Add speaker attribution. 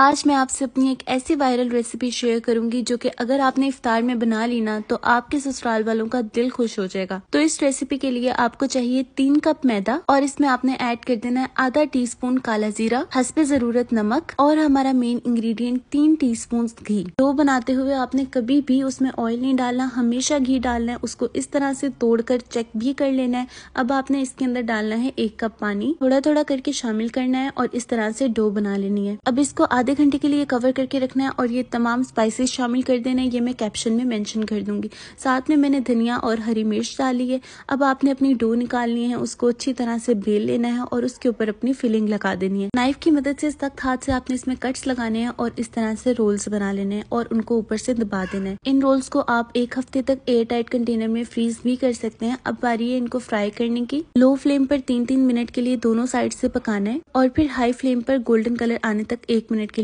Speaker 1: आज मैं आपसे अपनी एक ऐसी वायरल रेसिपी शेयर करूंगी जो कि अगर आपने इफ्तार में बना ली ना तो आपके ससुराल वालों का दिल खुश हो जाएगा तो इस रेसिपी के लिए आपको चाहिए तीन कप मैदा और इसमें आपने ऐड कर देना है आधा टी स्पून काला जीरा हंसपे जरूरत नमक और हमारा मेन इंग्रेडिएंट तीन टी स्पून घी डो बनाते हुए आपने कभी भी उसमें ऑयल नहीं डालना हमेशा घी डालना है उसको इस तरह से तोड़कर चेक भी कर लेना है अब आपने इसके अंदर डालना है एक कप पानी थोड़ा थोड़ा करके शामिल करना है और इस तरह से डो बना लेनी है अब इसको आधे आधे घंटे के लिए कवर करके रखना है और ये तमाम स्पाइसेस शामिल कर देना है ये मैं कैप्शन में मेंशन कर दूंगी साथ में मैंने धनिया और हरी मिर्च डाली है अब आपने अपनी डो निकालनी है उसको अच्छी तरह से बेल लेना है और उसके ऊपर अपनी फिलिंग लगा देनी है नाइफ की मदद से सख्त हाथ से आपने इसमें कट्स लगाने हैं और इस तरह से रोल्स बना लेने हैं और उनको ऊपर से दबा देना है इन रोल्स को आप एक हफ्ते तक एयर टाइट कंटेनर में फ्रीज भी कर सकते हैं अब बारी है इनको फ्राई करने की लो फ्लेम पर तीन तीन मिनट के लिए दोनों साइड से पकाना है और फिर हाई फ्लेम पर गोल्डन कलर आने तक एक मिनट के